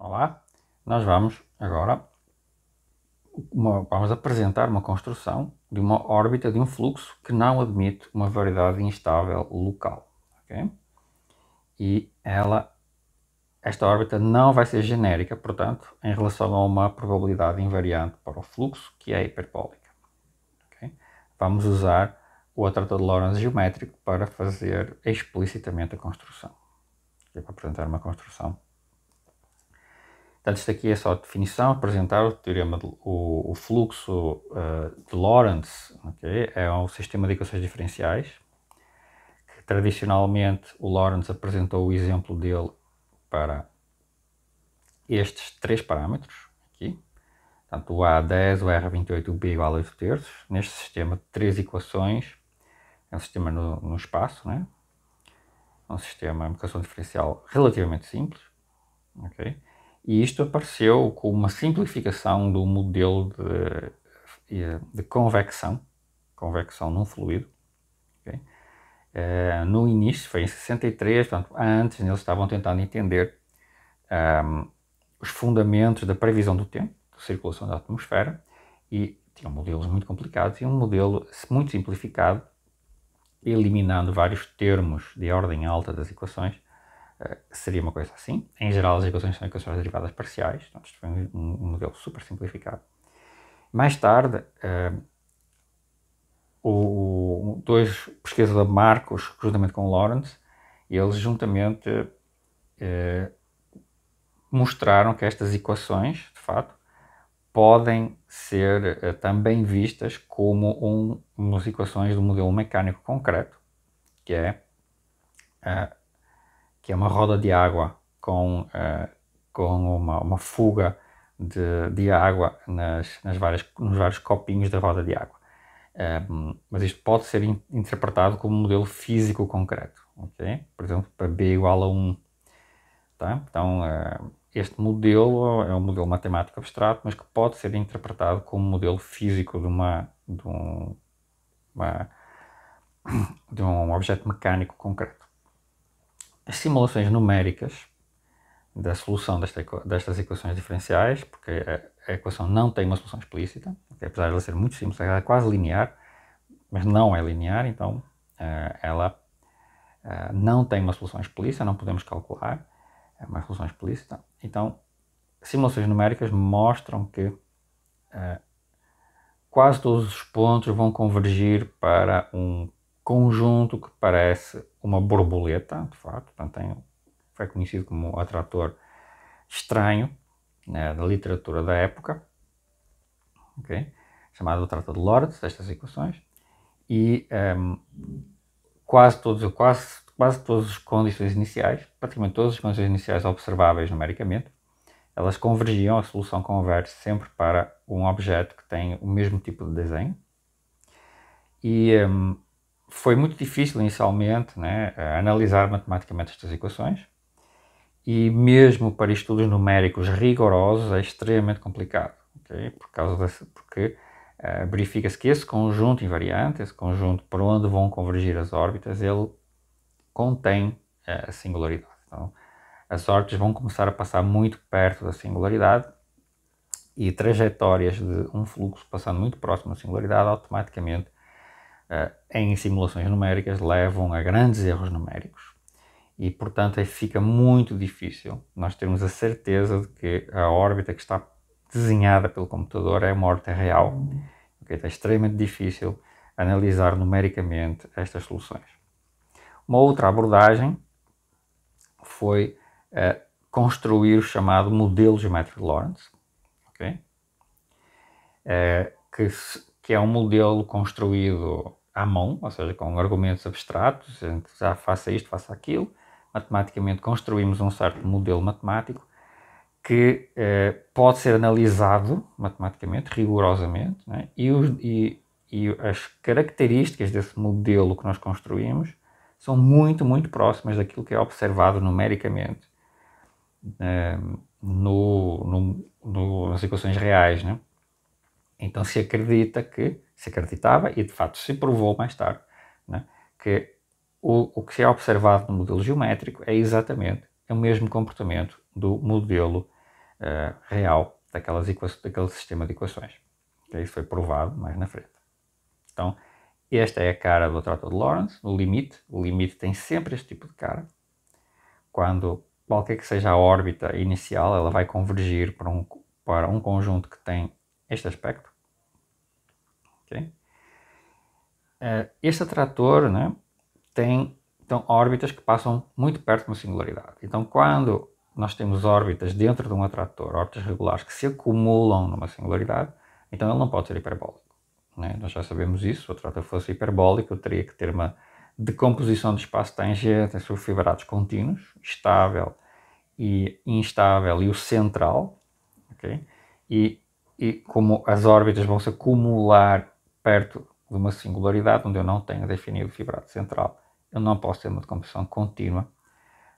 Olá, nós vamos agora uma, vamos apresentar uma construção de uma órbita de um fluxo que não admite uma variedade instável local. Okay? E ela, esta órbita não vai ser genérica, portanto, em relação a uma probabilidade invariante para o fluxo, que é hiperbólica. Okay? Vamos usar o atrato de Lorentz geométrico para fazer explicitamente a construção. É para apresentar uma construção Portanto, isto aqui é só definição, apresentar o teorema, de, o, o, fluxo uh, de Lorentz, okay? é um sistema de equações diferenciais, que tradicionalmente o Lorentz apresentou o exemplo dele para estes três parâmetros, aqui, tanto o A10, o R28, o B igual a 8 terços, neste sistema de três equações, é um sistema no, no espaço, né? É um sistema, de equação diferencial relativamente simples, ok? E isto apareceu com uma simplificação do modelo de, eh, de convecção, convecção num fluido. Okay? Uh, no início, foi em 63, portanto, antes eles estavam tentando entender um, ehm, os fundamentos da previsão do tempo, da circulação da atmosfera, e tinham modelos muito complicados e um modelo muito simplificado, eliminando vários termos de ordem alta das equações, eh, seria uma coisa assim. Em geral, as equações são equações derivadas parciais, Então isto foi um, um modelo super simplificado. Mais tarde, uh, o, dois pesquisadores Marcos, juntamente com o Lawrence, eles juntamente uh, mostraram que estas equações, de fato, podem ser uh, também vistas como um, umas equações do modelo mecânico concreto, que é uh, que é uma roda de água com, uh, com uma, uma fuga de, de água nas, nas várias, nos vários copinhos da roda de água. Um, mas isto pode ser in, interpretado como um modelo físico concreto, ok? Por exemplo, para B igual a 1. Tá? Então, uh, este modelo é um modelo matemático abstrato, mas que pode ser interpretado como um modelo físico de uma, de um, uma, de um objeto mecânico concreto as simulações numéricas da solução desta, destas equações diferenciais, porque a, a, equação não tem uma solução explícita, apesar de ela ser muito simples, ela é quase linear, mas não é linear, então uh, ela uh, não tem uma solução explícita, não podemos calcular é uma solução explícita. Então, simulações numéricas mostram que uh, quase todos os pontos vão convergir para um conjunto que parece uma borboleta, de facto, tem, foi conhecido como um atrator estranho né, da literatura da época, okay? chamado Tratado de Lourdes, destas equações, e um, ehm, quase, todos, quase, quase todas as condições iniciais, praticamente todas as condições iniciais observáveis numericamente, elas convergiam, a solução converge sempre para um objeto que tem o mesmo tipo de desenho. E um, ehm, foi muito difícil inicialmente né, analisar matematicamente estas equações e mesmo para estudos numéricos rigorosos é extremamente complicado, okay? por causa desse, porque uh, verifica-se que esse conjunto invariante, esse conjunto para onde vão convergir as órbitas, ele contém eh, a singularidade. Então, as órbitas vão começar a passar muito perto da singularidade e trajetórias de um fluxo passando muito próximo da singularidade automaticamente eh, em simulações numéricas levam a grandes erros numéricos. E, portanto, fica muito difícil nós termos a certeza de que a órbita que está desenhada pelo computador é uma órbita real. Okay? Então, é extremamente difícil analisar numericamente estas soluções. Uma outra abordagem foi uh, construir o chamado modelo geométrico de Lorentz, okay? uh, que, que, é um modelo construído à mão, ou seja, com argumentos abstratos, já faça isto, faça aquilo. Matematicamente construímos um certo modelo matemático que eh, pode ser analisado matematicamente, rigorosamente, né? e, os, e, e as características desse modelo que nós construímos são muito, muito próximas daquilo que é observado numericamente eh, no, no, no, nas equações reais. Né? Então se acredita que, se acreditava, e de facto se provou mais tarde, né, que o, o que é observado no modelo geométrico é exatamente o mesmo comportamento do modelo uh, real daquelas daquele sistema de equações. Okay? Isso foi provado mais na frente. Então, esta é a cara do trato de Lorentz, no limite. O limite tem sempre este tipo de cara. Quando qualquer que seja a órbita inicial, ela vai convergir para um, para um conjunto que tem este aspecto. Okay? Eh, este atrator né, tem então, órbitas que passam muito perto de uma singularidade. Então, quando nós temos órbitas dentro de um atrator, órbitas regulares que se acumulam numa singularidade, então ele não pode ser hiperbólico. Né? Nós já sabemos isso. Se o atrator fosse hiperbólico, eu teria que ter uma decomposição do espaço tangente em subfibrados contínuos, estável e instável, e o central. Okay? E e como as órbitas vão se acumular perto de uma singularidade onde eu não tenho definido o fibrado central, eu não posso ter uma decomposição contínua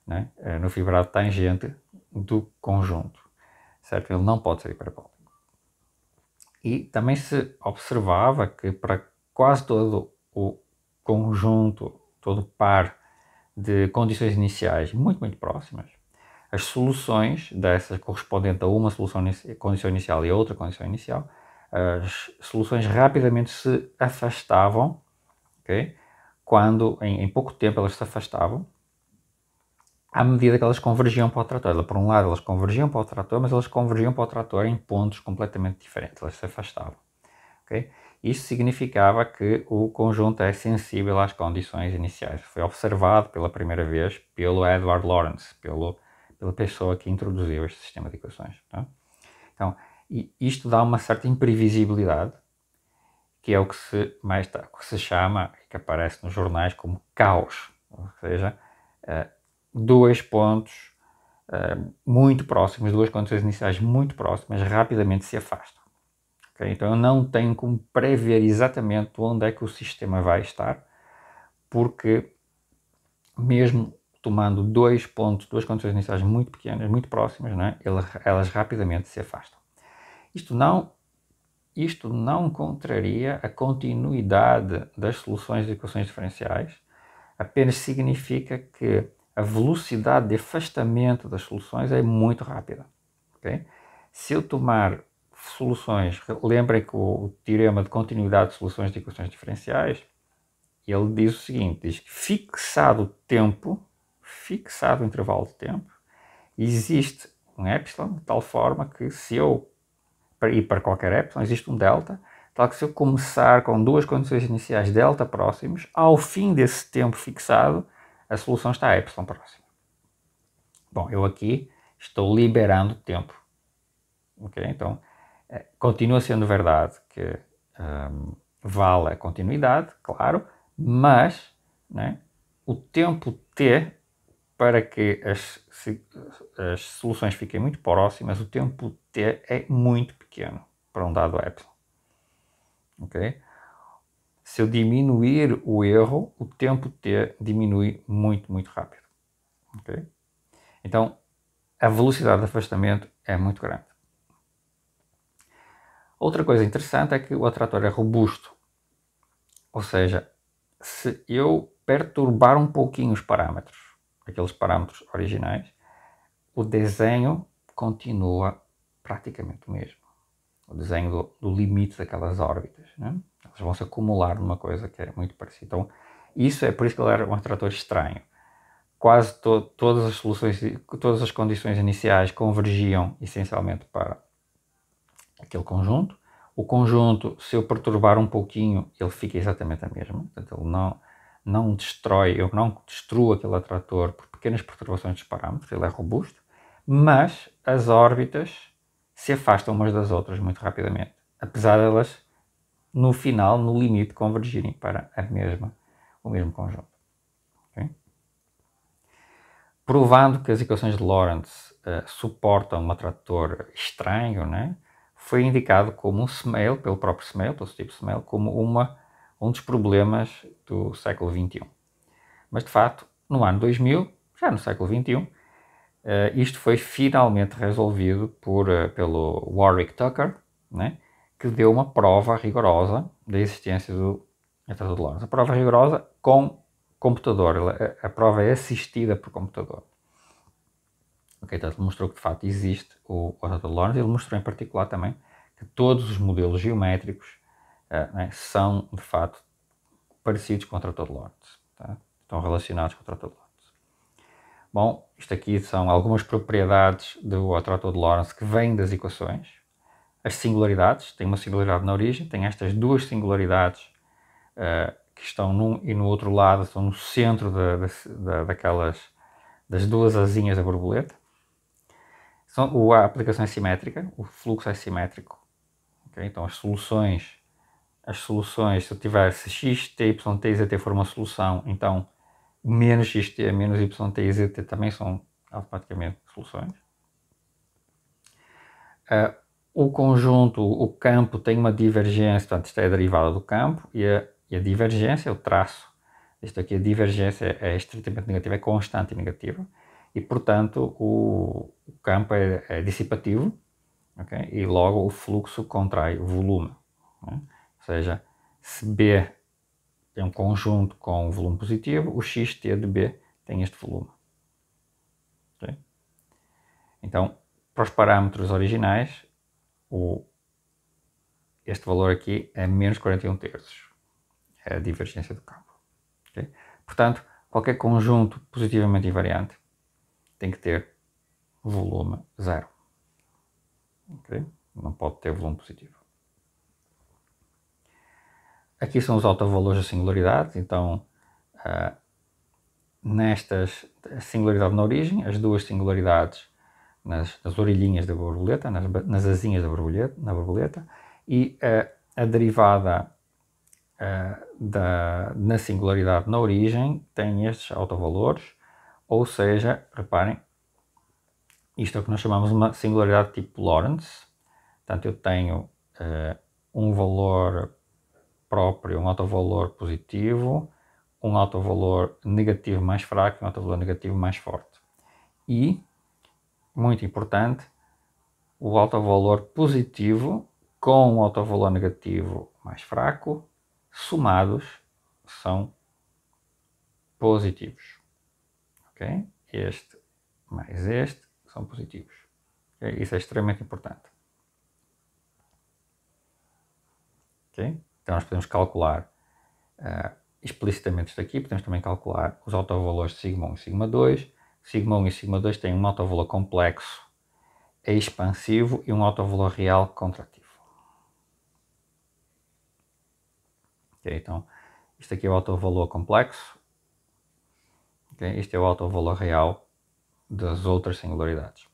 né, eh, no fibrado tangente do conjunto, certo? Ele não pode ser hiperbólico. E também se observava que para quase todo o conjunto, todo o par de condições iniciais muito, muito próximas, as soluções dessas correspondente a uma solução condição inicial e a outra condição inicial, as soluções rapidamente se afastavam, quando em, em, pouco tempo elas se afastavam, à medida que elas convergiam para o trator. Por um lado elas convergiam para o trator, mas elas convergiam para o trator em pontos completamente diferentes, elas se afastavam. Isso significava que o conjunto é sensível às condições iniciais. Foi observado pela primeira vez pelo Edward Lawrence, pelo pela pessoa que introduziu este sistema de equações. Tá? Então, isto dá uma certa imprevisibilidade, que é o que se mais tá, que se chama, que aparece nos jornais como caos, ou seja, eh, dois pontos eh, muito próximos, duas condições iniciais muito próximas, rapidamente se afastam. Okay? Então eu não tenho como prever exatamente onde é que o sistema vai estar, porque mesmo tomando dois pontos, duas condições iniciais muito pequenas, muito próximas, é? elas rapidamente se afastam. Isto não, isto não contraria a continuidade das soluções de equações diferenciais, apenas significa que a velocidade de afastamento das soluções é muito rápida. Okay? Se eu tomar soluções, lembrem que o teorema de continuidade de soluções de equações diferenciais, ele diz o seguinte, diz que fixado o tempo fixado intervalo de tempo, existe um epsilon, de tal forma que se eu, ir para qualquer epsilon, existe um delta, tal que se eu começar com duas condições iniciais delta próximos, ao fim desse tempo fixado, a solução está a epsilon próximo. Bom, eu aqui estou liberando tempo. Ok? Então, eh, continua sendo verdade que um, ehm, vale a continuidade, claro, mas né, o tempo T para que as, as soluções fiquem muito próximas, o tempo T é muito pequeno para um dado epsilon. Se eu diminuir o erro, o tempo T diminui muito, muito rápido. Então, a velocidade de afastamento é muito grande. Outra coisa interessante é que o atrator é robusto. Ou seja, se eu perturbar um pouquinho os parâmetros, aqueles parâmetros originais, o desenho continua praticamente o mesmo. O desenho do, do limite daquelas órbitas. Né? Elas vão se acumular numa coisa que é muito parecida. Então, isso é por isso que ele era um atrator estranho. Quase to, todas as soluções, todas as condições iniciais convergiam essencialmente para aquele conjunto. O conjunto, se eu perturbar um pouquinho, ele fica exatamente a mesma. Portanto, ele não, não destrói, eu não destruo aquele atrator por pequenas perturbações dos parâmetros, ele é robusto, mas as órbitas se afastam umas das outras muito rapidamente, apesar de elas no final, no limite, convergirem para a mesma, o mesmo conjunto. Okay? Provando que as equações de Lorentz uh, suportam um atrator estranho, né, foi indicado como um SMEL, pelo próprio SMEL, pelo tipo smale, como uma um dos problemas do século XXI. Mas, de facto, no ano 2000, já no século XXI, eh, isto foi finalmente resolvido por, eh, pelo Warwick Tucker, né, que deu uma prova rigorosa da existência do Tratado de Lawrence. A prova rigorosa com computador, a, eh, a prova é assistida por computador. Okay, então ele mostrou que de facto existe o, o Tratado de Lawrence, ele mostrou em particular também que todos os modelos geométricos eh, né, são, de fato, parecidos com o trator de Tá? Estão relacionados com o trator Lourdes. Bom, isto aqui são algumas propriedades do trator de Lorentz que vêm das equações. As singularidades, tem uma singularidade na origem, tem estas duas singularidades uh, que estão num e no outro lado, estão no centro da, daquelas, das duas asinhas da borboleta. São, a aplicação é simétrica, o fluxo é simétrico. Okay? Então as soluções as soluções, se eu tiver x, y, z zt for uma solução, então menos x, t, menos y, z e zt também são automaticamente soluções. Uh, o conjunto, o campo tem uma divergência, portanto isto é a derivada do campo, e a, e a divergência, é o traço, isto aqui a divergência é, é estritamente negativa, é constante e negativa, e portanto o, o campo é, é dissipativo, okay? e logo o fluxo contrai o volume. Okay? Ou seja, se B é um conjunto com um volume positivo, o XT de B tem este volume. Okay? Então, para os parâmetros originais, o, este valor aqui é menos 41 terços. É a divergência do campo. Okay? Portanto, qualquer conjunto positivamente invariante tem que ter volume zero. Okay? Não pode ter volume positivo. Aqui são os autovalores da singularidade, então uh, nestas singularidade na origem, as duas singularidades nas, nas orelhinhas da borboleta, nas, nas asinhas da borboleta, na borboleta e uh, a derivada uh, da, na singularidade na origem tem estes autovalores, ou seja, reparem, isto é o que nós chamamos uma singularidade tipo Lorentz, portanto eu tenho uh, um valor próprio um autovalor positivo, um autovalor negativo mais fraco e um autovalor negativo mais forte. E, muito importante, o autovalor positivo com o autovalor negativo mais fraco, somados, são positivos. Ok? Este mais este são positivos. Okay? Isso é extremamente importante. Ok? Então nós podemos calcular uh, explicitamente isto aqui, podemos também calcular os autovalores de sigma 1 e sigma 2. Sigma 1 e sigma 2 têm um autovalor complexo expansivo e um autovalor real contrativo. Okay, então, isto aqui é o autovalor complexo, okay, este é o autovalor real das outras singularidades.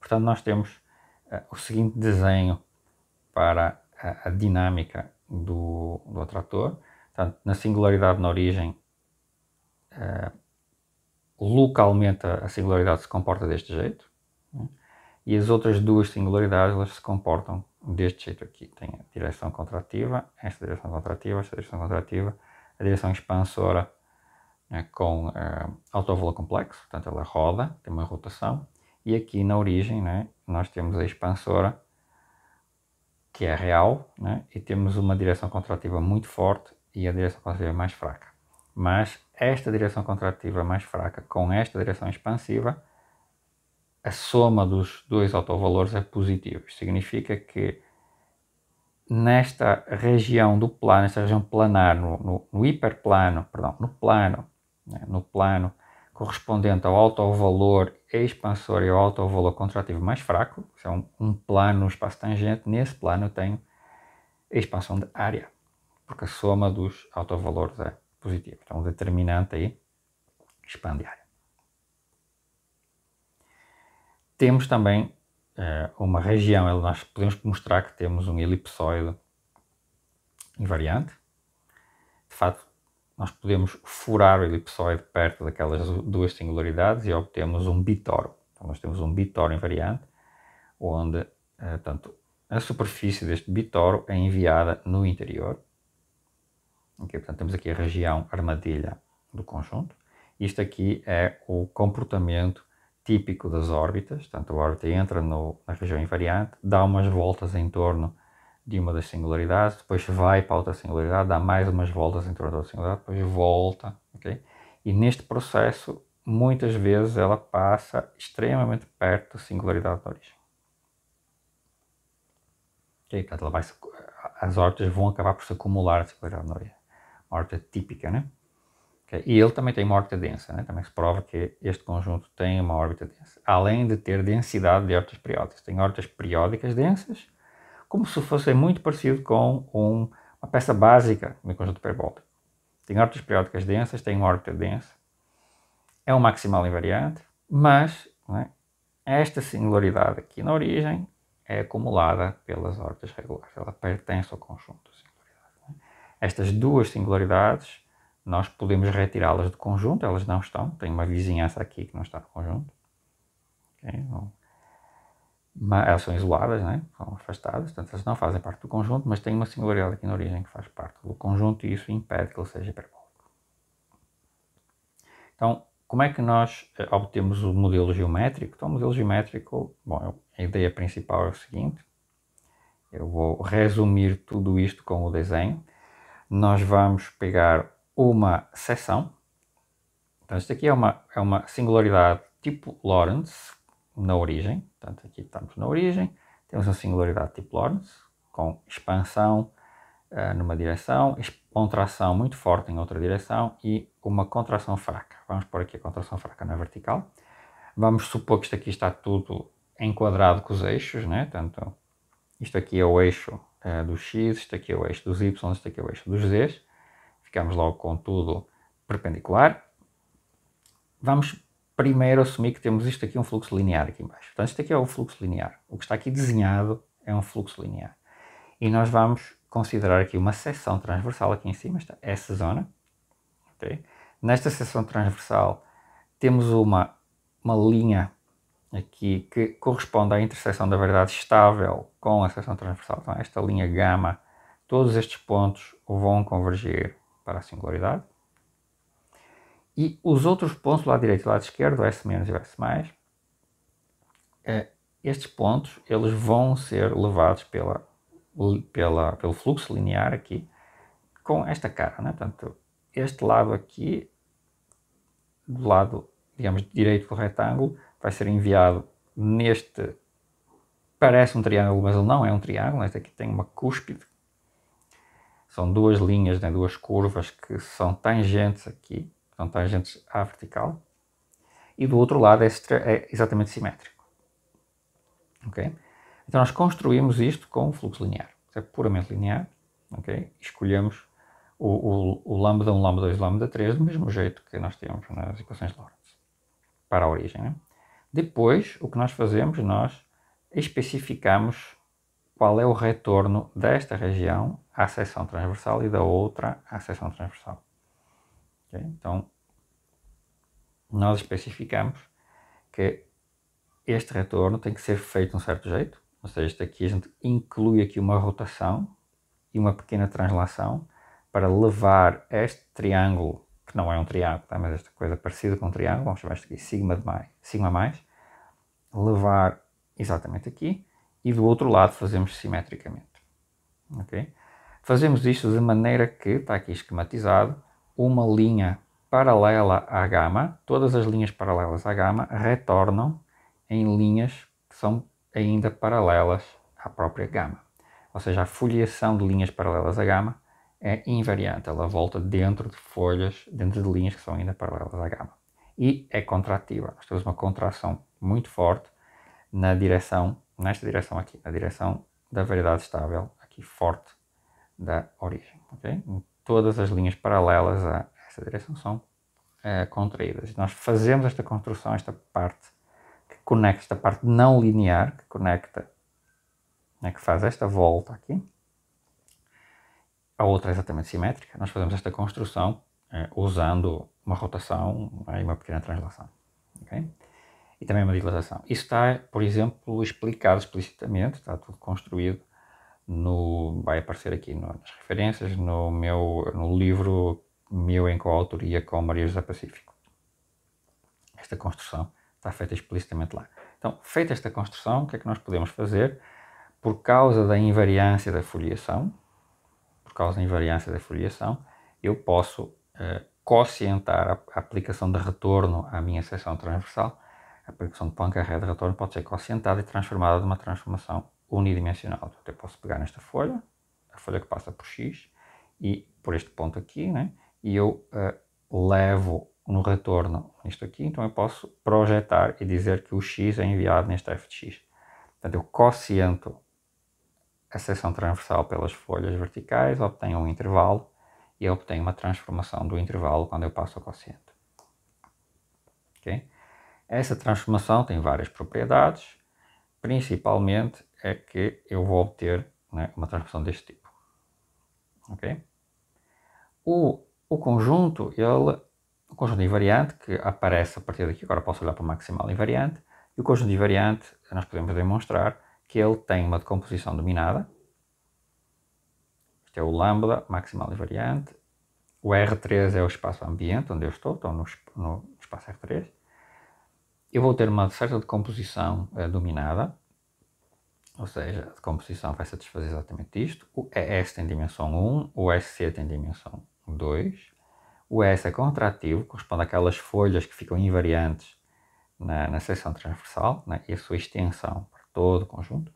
Portanto, nós temos uh, o seguinte desenho para a, a dinâmica do, do atrator. Portanto, na singularidade na origem, eh, localmente a singularidade se comporta deste jeito né? e as outras duas singularidades elas se comportam deste jeito aqui. Tem a direção contrativa, esta direção contrativa, esta direção contrativa, a direção expansora né, com uh, eh, autovolo complexo, portanto ela roda, tem uma rotação, e aqui na origem né, nós temos a expansora que é real, né? e temos uma direção contrativa muito forte e a direção contrativa mais fraca. Mas esta direção contrativa mais fraca com esta direção expansiva, a soma dos dois autovalores é positiva. Significa que nesta região do plano, nesta região planar, no, no, no hiperplano, perdão, no plano, né? no plano correspondente ao autovalor expansor e ao autovalor contrativo mais fraco, se é um, plano, um espaço tangente, nesse plano eu tenho a expansão de área, porque a soma dos autovalores é positiva. Então o determinante aí expande área. Temos também eh, uma região, nós podemos mostrar que temos um elipsoide invariante. De facto, nós podemos furar o elipsoide perto daquelas duas singularidades e obtemos um bitoro. Então, nós temos um bitoro invariante, onde portanto, eh, a superfície deste bitoro é enviada no interior. Okay, portanto, temos aqui a região armadilha do conjunto. Isto aqui é o comportamento típico das órbitas, portanto, a órbita entra no, na região invariante, dá umas voltas em torno de uma das singularidades, depois vai para outra singularidade, dá mais umas voltas em torno da singularidade, depois volta, ok? E neste processo, muitas vezes ela passa extremamente perto da singularidade da origem. Okay? Portanto, ela vai se, as órbitas vão acabar por se acumular na singularidade da origem. Uma órbita típica, né? Okay? E ele também tem uma órbita densa, né? Também se prova que este conjunto tem uma órbita densa. Além de ter densidade de órbitas periódicas. Tem órbitas periódicas densas, como se fosse muito parecido com um, uma peça básica do conjunto hiperbólico. Tem órbitas periódicas densas, tem uma órbita densa, é um maximal invariante, mas é? esta singularidade aqui na origem é acumulada pelas órbitas regulares, ela pertence ao conjunto é? Estas duas singularidades nós podemos retirá-las do conjunto, elas não estão, tem uma vizinhança aqui que não está no conjunto. Okay? Não mas elas são isoladas, né? são afastadas, portanto elas não fazem parte do conjunto, mas tem uma singularidade aqui na origem que faz parte do conjunto e isso impede que ele seja hiperbólico. Então, como é que nós eh, obtemos o modelo geométrico? Então, o modelo geométrico, bom, a ideia principal é o seguinte, eu vou resumir tudo isto com o desenho. Nós vamos pegar uma seção, então isto aqui é uma, é uma singularidade tipo Lorentz, na origem, portanto aqui estamos na origem, temos uma singularidade tipo Lorentz, com expansão uh, numa direção, contração muito forte em outra direção e uma contração fraca. Vamos pôr aqui a contração fraca na vertical. Vamos supor que isto aqui está tudo enquadrado com os eixos, né? Portanto, isto aqui é o eixo uh, do x, isto aqui é o eixo dos y, isto aqui é o eixo dos z. Ficamos logo com tudo perpendicular. Vamos primeiro assumir que temos isto aqui um fluxo linear aqui embaixo. Portanto, isto aqui é um fluxo linear. O que está aqui desenhado é um fluxo linear. E nós vamos considerar aqui uma seção transversal aqui em cima, está essa zona. Okay? Nesta seção transversal temos uma, uma linha aqui que corresponde à interseção da verdade estável com a seção transversal. Então, esta linha gama, todos estes pontos vão convergir para a singularidade. E os outros pontos, lado direito e lado esquerdo, S- e S+, é, estes pontos eles vão ser levados pela, pela, pelo fluxo linear aqui com esta cara, né? Portanto, este lado aqui, do lado, digamos, direito do retângulo, vai ser enviado neste, parece um triângulo, mas ele não é um triângulo, este aqui tem uma cúspide, são duas linhas, né? duas curvas que são tangentes aqui, portanto tangentes à vertical, e do outro lado é, é exatamente simétrico. ok? Então nós construímos isto com um fluxo linear, é puramente linear, ok? escolhemos o, o, o lambda 1, lambda 2, lambda 3 do mesmo jeito que nós temos nas equações de Lorentz, para a origem. Né? Depois, o que nós fazemos, nós especificamos qual é o retorno desta região à seção transversal e da outra à seção transversal. Okay? Então, nós especificamos que este retorno tem que ser feito de um certo jeito, ou seja, isto aqui a gente inclui aqui uma rotação e uma pequena translação para levar este triângulo, que não é um triângulo, tá? mas esta coisa parecida com um triângulo, vamos chamar isto aqui sigma, de mais, sigma mais, levar exatamente aqui e do outro lado fazemos simetricamente. Okay? Fazemos isto de maneira que, está aqui esquematizado, uma linha paralela à gama, todas as linhas paralelas à gama retornam em linhas que são ainda paralelas à própria gama. Ou seja, a foliação de linhas paralelas à gama é invariante, ela volta dentro de folhas, dentro de linhas que são ainda paralelas à gama. E é contrativa, nós temos uma contração muito forte na direção, nesta direção aqui, na direção da variedade estável, aqui forte da origem. Okay? todas as linhas paralelas a essa direção são uh, contraídas. Nós fazemos esta construção, esta parte que conecta, esta parte não linear, que conecta, né, que faz esta volta aqui, a outra é exatamente simétrica. Nós fazemos esta construção eh, usando uma rotação e uma pequena translação. Okay? E também uma dilatação. Isso está, por exemplo, explicado explicitamente, está tudo construído no, vai aparecer aqui no, nas referências, no, meu, no livro meu em coautoria com Maria José Pacífico. Esta construção está feita explicitamente lá. Então, feita esta construção, o que é que nós podemos fazer? Por causa da invariância da foliação, por causa da invariância da foliação, eu posso eh, quocientar a, a, aplicação de retorno à minha seção transversal. A aplicação de Poincaré de retorno pode ser quocientada e transformada de uma transformação unidimensional. Até posso pegar nesta folha, a folha que passa por X, e por este ponto aqui, né? e eu uh, levo no retorno isto aqui, então eu posso projetar e dizer que o x é enviado neste f de x. Portanto, eu cociento a seção transversal pelas folhas verticais, obtenho um intervalo e obtenho uma transformação do intervalo quando eu passo ao cociente. Okay? Essa transformação tem várias propriedades, principalmente é que eu vou obter né, uma transformação deste tipo. O, o conjunto, ele, o conjunto invariante que aparece a partir daqui, agora posso olhar para o maximal invariante, e o conjunto invariante nós podemos demonstrar que ele tem uma decomposição dominada. Isto é o lambda, maximal invariante. O R3 é o espaço ambiente onde eu estou, estou no, no espaço R3. Eu vou ter uma certa decomposição eh, dominada, ou seja, a decomposição vai satisfazer exatamente isto. O ES tem dimensão 1, o SC tem dimensão 2. O s é contrativo, corresponde àquelas folhas que ficam invariantes na, na seção transversal né, e a sua extensão para todo o conjunto.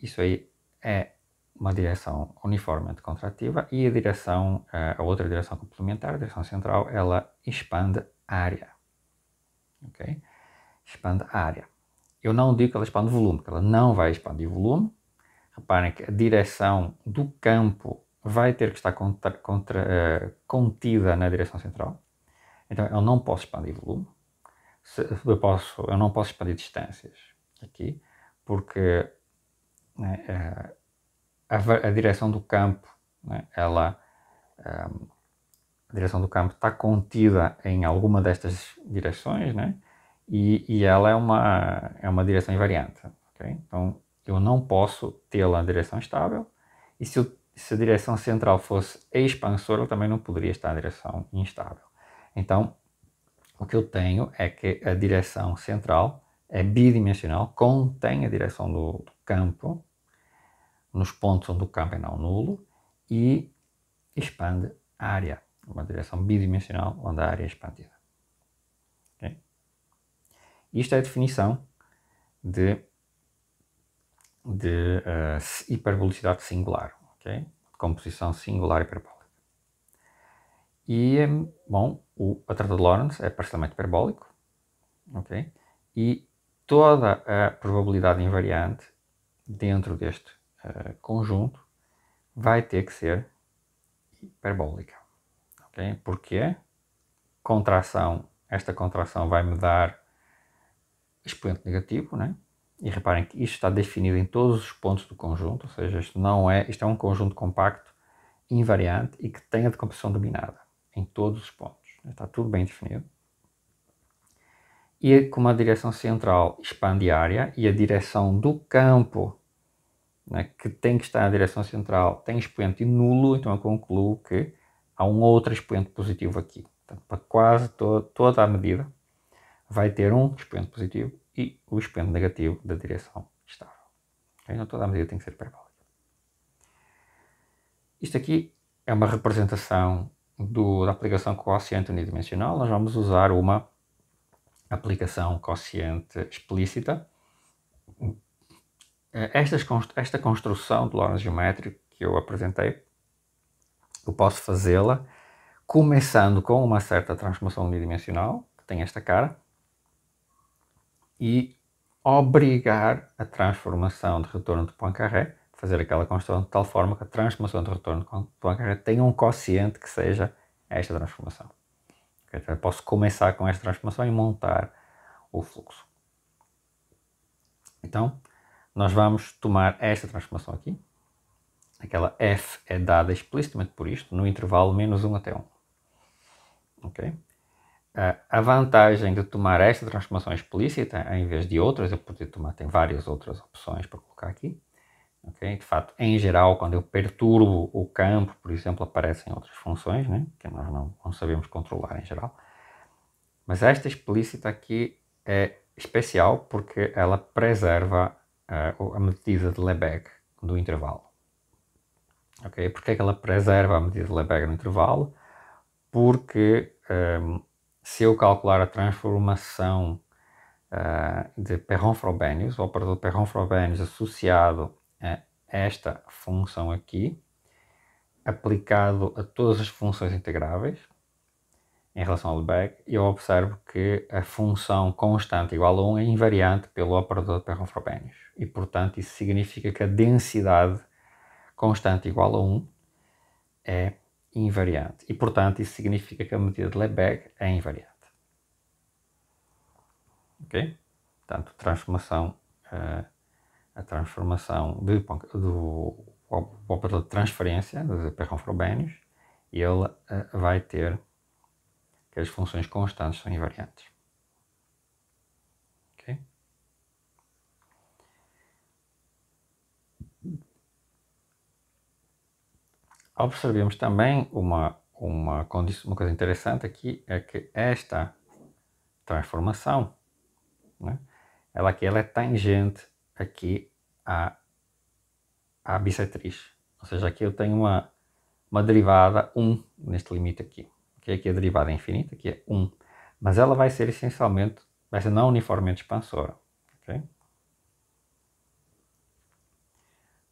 Isso aí é uma direção uniformemente contrativa e a direção, eh, a outra direção complementar, a direção central, ela expande a área. ok Expande a área. Eu não digo que ela expande volume, porque ela não vai expandir volume. Reparem que a direção do campo vai ter que estar contra, contra, eh, contida na direção central. Então eu não posso expandir volume. eu, posso, eu não posso expandir distâncias aqui, porque né, eh, a, a, direção do campo, né, ela, ehm, a direção do campo está contida em alguma destas direções, né? e, e ela é uma, é uma direção invariante. Okay? Então, eu não posso tê-la na direção estável, e se, se a direção central fosse expansora, eu também não poderia estar na direção instável. Então, o que eu tenho é que a direção central é bidimensional, contém a direção do, do campo, nos pontos onde o campo é não nulo, e expande a área, uma direção bidimensional onde a área é expandida. Isto é a definição de, de uh, eh, hiperbolicidade singular, ok, composição singular hiperbólica. E, hum, bom, o atrator de Lorentz é parcialmente hiperbólico, ok? E toda a probabilidade invariante dentro deste uh, conjunto vai ter que ser hiperbólica, ok? Porque contração, esta contração vai me dar expoente negativo, né? e reparem que isto está definido em todos os pontos do conjunto, ou seja, isto não é, isto é um conjunto compacto, invariante e que tem a decomposição dominada em todos os pontos. Está tudo bem definido. E como a direção central expande a área e a direção do campo, né, que tem que estar na direção central, tem expoente nulo, então eu concluo que há um outro expoente positivo aqui. para quase to toda a medida, vai ter um expoente positivo e o expoente negativo da direção estável. Okay? Então toda a medida tem que ser parabólica. Isto aqui é uma representação do, da aplicação quociente unidimensional. Nós vamos usar uma aplicação quociente explícita. Eh, estas, esta construção do Lorentz geométrico que eu apresentei, eu posso fazê-la começando com uma certa transformação unidimensional, que tem esta cara, e obrigar a transformação de retorno de Poincaré, fazer aquela construção de tal forma que a transformação de retorno de Poincaré tenha um quociente que seja esta transformação. Então, eu posso começar com esta transformação e montar o fluxo. Então, nós vamos tomar esta transformação aqui. Aquela f é dada explicitamente por isto, no intervalo menos 1 até 1. Ok? a vantagem de tomar esta transformação explícita em vez de outras, eu podia tomar, tem várias outras opções para colocar aqui. Okay? De fato, em geral, quando eu perturbo o campo, por exemplo, aparecem outras funções, né? que nós não, não sabemos controlar em geral. Mas esta explícita aqui é especial porque ela preserva uh, a medida de Lebesgue do intervalo. Por Porque é que ela preserva a medida de Lebesgue no intervalo? Porque um, se eu calcular a transformação uh, de Perron-Frobenius, o operador Perron-Frobenius associado a esta função aqui, aplicado a todas as funções integráveis em relação ao Lebesgue, eu observo que a função constante igual a 1 é invariante pelo operador de Perron-Frobenius. E, portanto, isso significa que a densidade constante igual a 1 é invariante. E, portanto, isso significa que a medida de Lebesgue é invariante. Ok? Portanto, transformação, uh, a transformação de, do operador de transferência, dos Frobenius, ele uh, vai ter que as funções constantes são invariantes. Observemos também uma, uma, uma coisa interessante aqui, é que esta transformação, né, ela aqui ela é tangente aqui à, à bissetriz. Ou seja, aqui eu tenho uma, uma derivada 1 neste limite aqui. Que é aqui a derivada é infinita, que é 1. Mas ela vai ser essencialmente, vai ser não uniformemente expansora. Okay?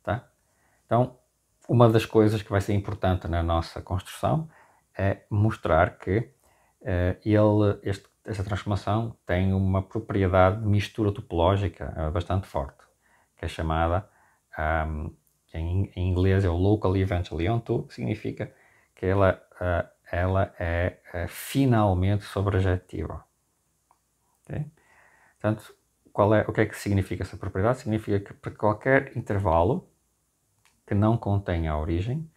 Tá? Então, uma das coisas que vai ser importante na nossa construção é mostrar que eh, ele, este, esta transformação tem uma propriedade de mistura topológica bastante forte, que é chamada, um, que em, em, inglês é o Local Eventually Onto, significa que ela, uh, ela é, eh, finalmente sobrejetiva. Okay? Portanto, qual é, o que é que significa essa propriedade? Significa que para qualquer intervalo que não contém a origem,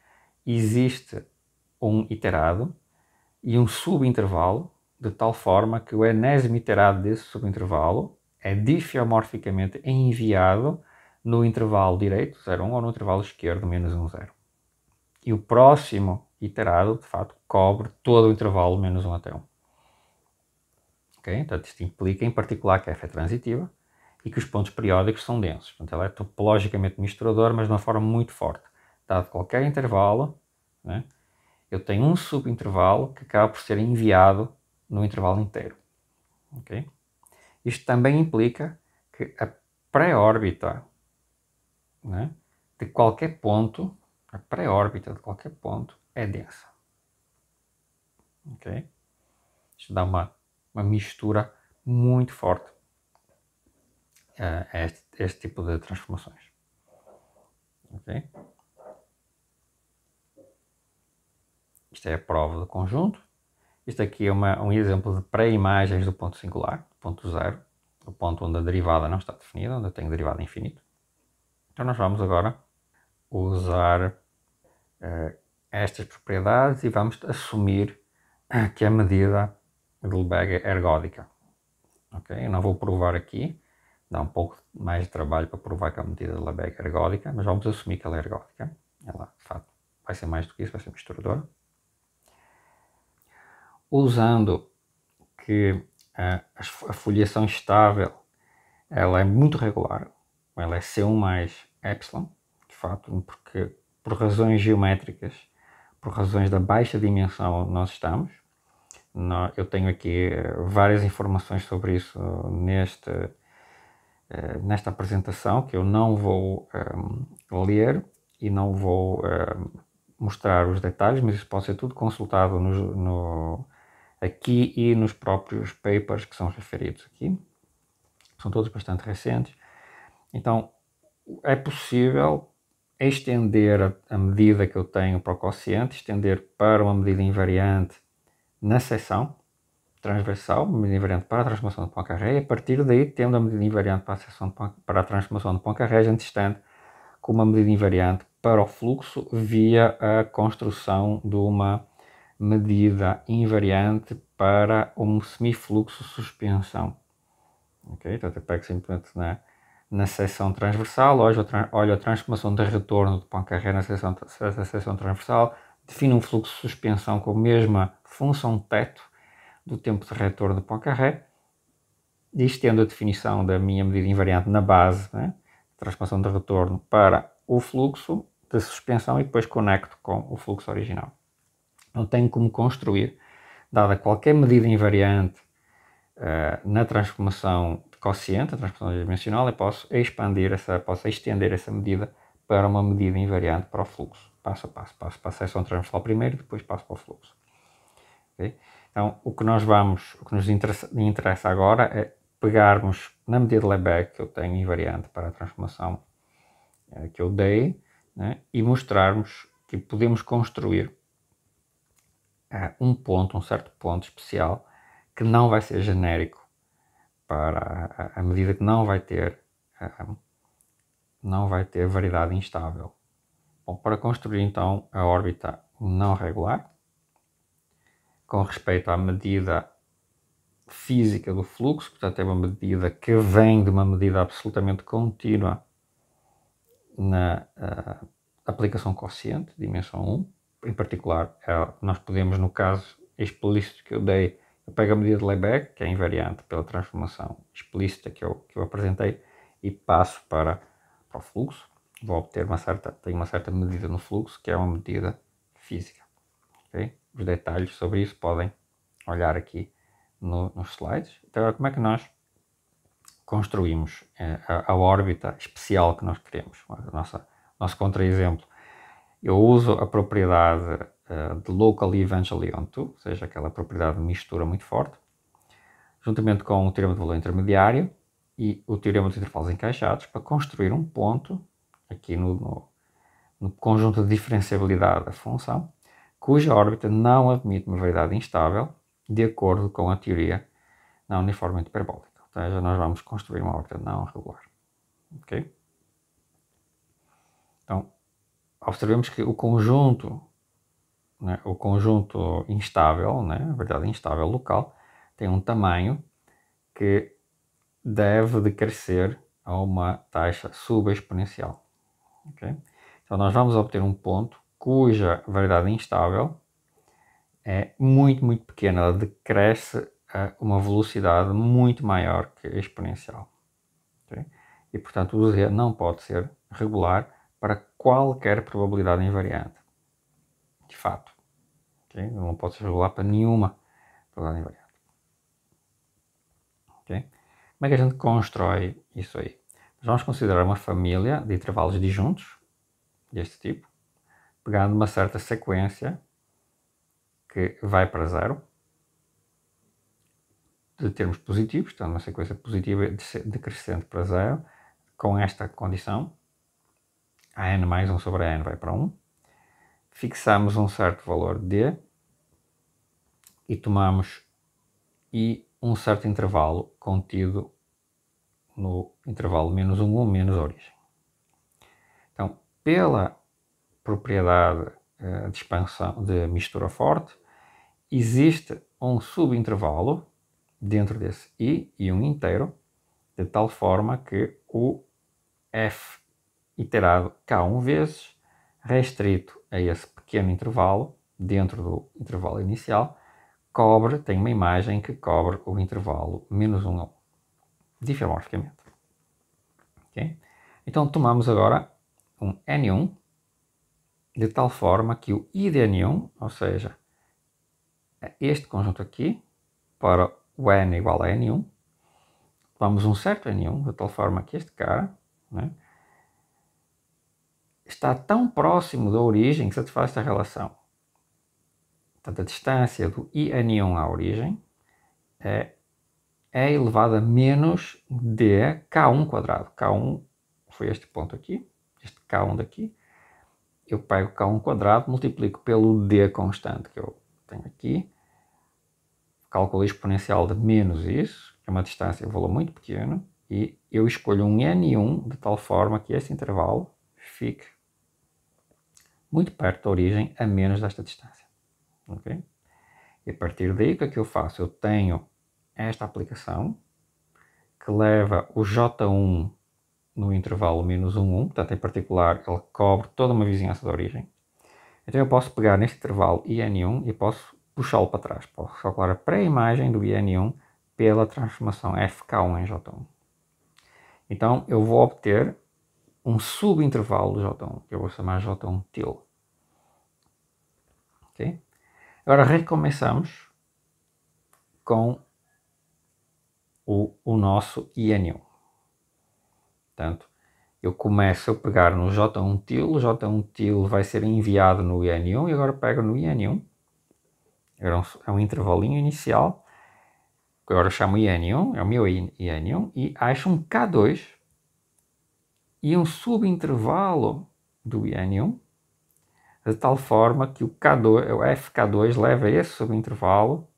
existe um iterado e um subintervalo, de tal forma que o enésimo iterado desse subintervalo é difiomorficamente enviado no intervalo direito, 0,1, ou no intervalo esquerdo, menos 1, 0. E o próximo iterado, de fato, cobre todo o intervalo menos 1 até 1. Okay? Então isto implica, em particular, que f é transitiva, e que os pontos periódicos são densos. Portanto, ela é topologicamente misturadora, mas de uma forma muito forte. Dado qualquer intervalo, né, eu tenho um subintervalo que acaba por ser enviado no intervalo inteiro. Okay? Isto também implica que a pré-órbita né, de qualquer ponto, a pré-órbita de qualquer ponto é densa. Okay? Isto dá uma, uma mistura muito forte a este, este tipo de transformações. Isto é a prova do conjunto. Isto aqui é uma, um exemplo de pré-imagens do ponto singular, do ponto zero, o ponto onde a derivada não está definida, onde eu tenho derivada infinito. Então nós vamos agora usar uh, estas propriedades e vamos assumir eh, que a medida de Lebesgue é ergódica. Eu não vou provar aqui, Dá um pouco mais de trabalho para provar que a medida de Labec é ergódica, mas vamos assumir que ela é ergódica. Ela, de facto, vai ser mais do que isso, vai ser misturadora. Usando que ah, a, a foliação estável ela é muito regular, ela é C1 mais epsilon, de fato, porque por razões geométricas, por razões da baixa dimensão nós estamos. Eu tenho aqui eh, várias informações sobre isso neste eh, nesta apresentação, que eu não vou um, eh, ler e não vou um, eh, mostrar os detalhes, mas isso pode ser tudo consultado no, aqui e nos próprios papers que são referidos aqui. São todos bastante recentes. Então, é possível estender a, medida que eu tenho para o quociente, estender para uma medida invariante na seção, transversal, medida invariante para a transformação de Poincaré, e a partir daí temos a medida invariante para a, seção de Poincaré, para a transformação de Poincaré antistante com uma medida invariante para o fluxo via a construção de uma medida invariante para um semifluxo suspensão. Ok? Então, pego simplesmente na, na seção transversal, olho, olho a transformação de retorno de Poincaré na seção, na seção transversal, defino um fluxo de suspensão com a mesma função teto do tempo de retorno de Poincaré, estendo a definição da minha medida invariante na base, né, transformação de retorno para o fluxo da suspensão e depois conecto com o fluxo original. Não tenho como construir, dada qualquer medida invariante uh, na transformação quociente, a transformação dimensional, eu posso expandir essa, posso estender essa medida para uma medida invariante para o fluxo, passo a passo, passo para a seção transversal primeiro, depois passo para o fluxo. Okay? Então, o que nós vamos, o que nos interessa, interessa agora é pegarmos na medida Lebesgue que eu tenho invariante para a transformação é, que eu dei né, e mostrarmos que podemos construir é, um ponto, um certo ponto especial que não vai ser genérico para a, a medida que não vai ter é, não vai ter variedade instável. Bom, para construir então a órbita não regular, com respeito à medida física do fluxo, portanto, é uma medida que vem de uma medida absolutamente contínua na uh, aplicação consciente, dimensão 1. Em particular, é, nós podemos, no caso explícito que eu dei, eu pego a medida de Lebesgue, que é invariante pela transformação explícita que eu, que eu apresentei, e passo para, para o fluxo. Vou obter uma certa, tenho uma certa medida no fluxo, que é uma medida física. ok? os detalhes sobre isso podem olhar aqui no, nos slides. Então, como é que nós construímos eh, a, a órbita especial que nós queremos? o nosso contra-exemplo. Eu uso a propriedade uh, de local eventually to, ou seja, aquela propriedade de mistura muito forte, juntamente com o teorema de valor intermediário e o teorema dos intervalos encaixados para construir um ponto aqui no, no, no conjunto de diferenciabilidade da função cuja órbita não admite uma mobilidade instável, de acordo com a teoria não uniformemente hiperbólica. Ou seja, nós vamos construir uma órbita não regular. Ok? Então, observemos que o conjunto, né, o conjunto instável, né, a verdade instável local, tem um tamanho que deve decrescer a uma taxa subexponencial. Okay? Então, nós vamos obter um ponto cuja variedade instável é muito, muito pequena, ela decresce a uma velocidade muito maior que a exponencial. Okay? E, portanto, o Z não pode ser regular para qualquer probabilidade invariante. De fato. Okay? Não pode ser regular para nenhuma probabilidade invariante. Okay? Como é que a gente constrói isso aí? vamos considerar uma família de intervalos disjuntos, deste tipo, pegando uma certa sequência que vai para zero de termos positivos, então uma sequência positiva decrescente para zero, com esta condição, a n mais 1 sobre a n vai para 1, fixamos um certo valor d e tomamos e um certo intervalo contido no intervalo menos 1, 1 menos a origem. Então, pela propriedade eh, de expansão de mistura forte, existe um subintervalo dentro desse I e um inteiro, de tal forma que o F iterado K1 vezes, restrito a esse pequeno intervalo, dentro do intervalo inicial, cobre, tem uma imagem que cobre o intervalo menos 1 a 1, Okay? Então tomamos agora um N1 de tal forma que o IDN1, ou seja, este conjunto aqui, para o N igual a N1, vamos um certo N1, de tal forma que este cara né, está tão próximo da origem que satisfaz esta relação. Portanto, a distância do IN1 à origem é, é elevada a menos de K1 quadrado. K1 foi este ponto aqui, este K1 daqui, eu pego cá um quadrado, multiplico pelo d constante que eu tenho aqui, calculo a exponencial de menos isso, que é uma distância, um valor muito pequeno, e eu escolho um n1 de tal forma que este intervalo fique muito perto da origem, a menos desta distância. Okay? E a partir daí, o que é que eu faço? Eu tenho esta aplicação, que leva o J1 no intervalo menos 1, 1, portanto em particular ele cobre toda uma vizinhança de origem. Então eu posso pegar neste intervalo IN1 e posso puxá-lo para trás. Posso calcular a pré-imagem do IN1 pela transformação FK1 em J1. Então eu vou obter um subintervalo do J1, que eu vou chamar J1 til. Okay? Agora recomeçamos com o, o nosso IN1. Portanto, eu começo a pegar no J1-til, o J1-til vai ser enviado no IN1 e agora pego no IN1. Agora é, é um intervalinho inicial. que Agora chamo IN1, é o meu IN1, e acho um K2 e um subintervalo do IN1, de tal forma que o, K2, o FK2 leva esse subintervalo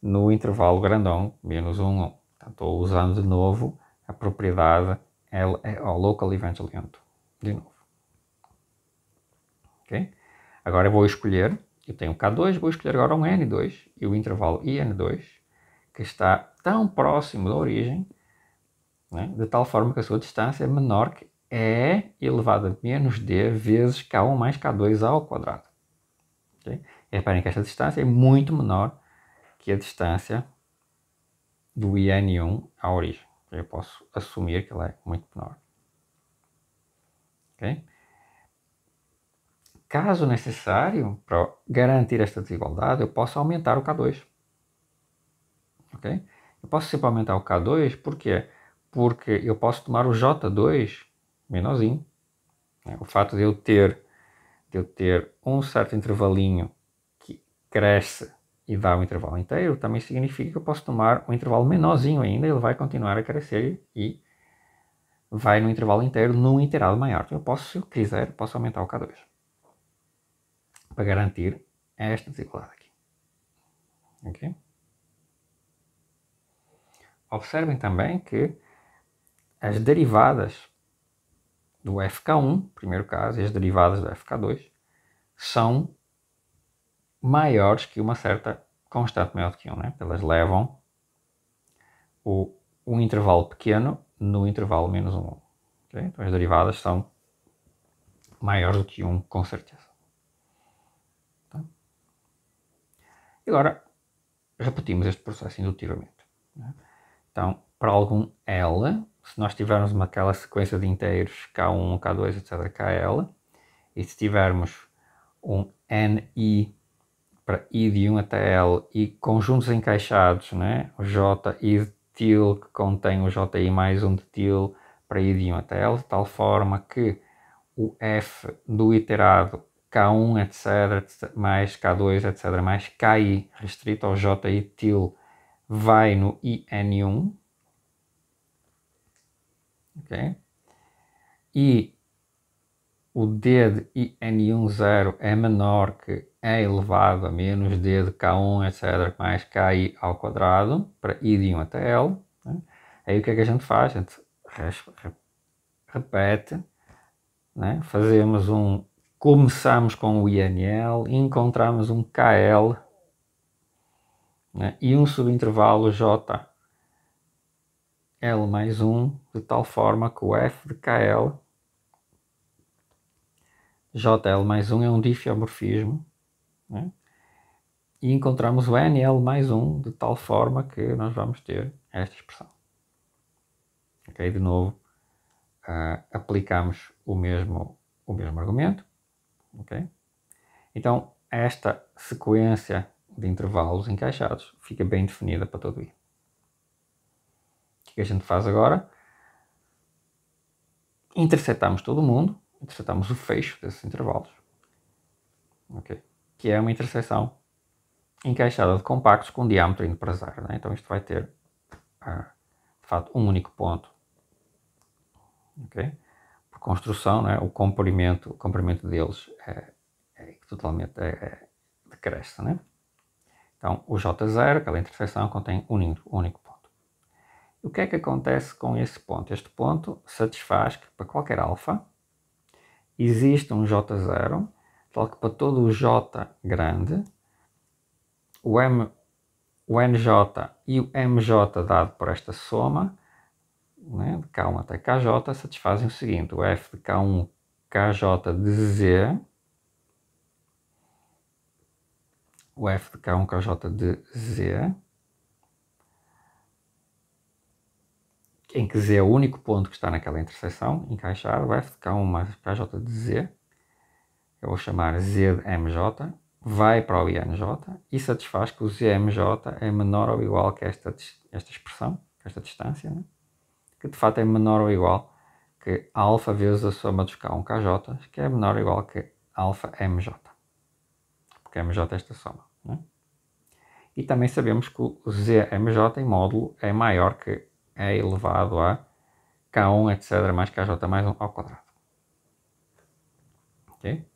no intervalo grandão, menos 1, 1. estou usando de novo a propriedade é o é, local event lento, de novo. Ok? Agora eu vou escolher, eu tenho K2, vou escolher agora um N2 e o intervalo IN2, que está tão próximo da origem, né, de tal forma que a sua distância é menor que E elevado a menos D vezes K1 mais K2 ao quadrado. Okay? E reparem que esta distância é muito menor que a distância do IN1 à origem. Eu posso assumir que ela é muito menor. Okay? Caso necessário, para garantir esta desigualdade, eu posso aumentar o K2. Okay? Eu posso sempre aumentar o K2, por quê? Porque eu posso tomar o J2 menorzinho. Né? O fato de eu ter de eu ter um certo intervalinho que cresce e dá o um intervalo inteiro, também significa que eu posso tomar um intervalo menorzinho ainda, ele vai continuar a crescer e vai no intervalo inteiro, num intervalo maior. Então, eu posso, se eu quiser, posso aumentar o K2 para garantir esta desigualdade aqui. Ok? Observem também que as derivadas do FK1, primeiro caso, e as derivadas do FK2 são maiores que uma certa constante maior do que 1, né? elas levam o, um intervalo pequeno no intervalo menos 1. Okay? Então as derivadas são maiores do que 1, com certeza. Tá? E agora repetimos este processo indutivamente. Né? Então, para algum L, se nós tivermos uma, aquela sequência de inteiros K1, K2, etc., KL, e se tivermos um NI para I de 1 até L e conjuntos encaixados, né? J, I de til, que contém o JI mais 1 de til para I de 1 até L, de tal forma que o F do iterado K1, etc, mais K2, etc, mais KI, restrito ao JI til, vai no IN1. ok? E o D de IN10 é menor que é elevado a menos d de k1, etc, mais ki ao quadrado, para i de 1 até l. Né? Aí o que é que a gente faz? A gente repete, né? fazemos um, começamos com o INL, encontramos um KL né? e um subintervalo J. L mais 1, de tal forma que o F de KL, JL mais 1 é um difiomorfismo né? e encontramos o NL mais 1 de tal forma que nós vamos ter esta expressão. Ok? De novo, uh, aplicamos o mesmo, o mesmo argumento. Ok? Então, esta sequência de intervalos encaixados fica bem definida para todo I. O é que a gente faz agora? Interceptamos todo mundo, interceptamos o fecho desses intervalos. ok que é uma interseção encaixada de compactos com diâmetro indo para zero. Né? Então isto vai ter, ah, de fato, um único ponto. Okay? Por construção, né? o, comprimento, o comprimento deles é, é totalmente é, é, decresce. Né? Então o J0, aquela interseção, contém um único, um único ponto. O que é que acontece com esse ponto? Este ponto satisfaz que para qualquer alfa existe um J0 Tal que para todo o J grande, o, M, o NJ e o MJ dado por esta soma, né, de K1 até KJ, satisfazem o seguinte: o F de K1, KJ de Z, o F de K1, KJ de Z, em que Z é o único ponto que está naquela interseção, encaixado, o F de K1 mais KJ de Z, eu vou chamar z mj vai para o INJ e satisfaz que o ZMJ é menor ou igual que esta, esta expressão, esta distância, né? que de fato é menor ou igual que alfa vezes a soma dos K1KJ, que é menor ou igual que alfa MJ, porque MJ é esta soma. Né? E também sabemos que o ZMJ em módulo é maior que E é elevado a K1, etc., mais KJ mais 1 ao quadrado. ok?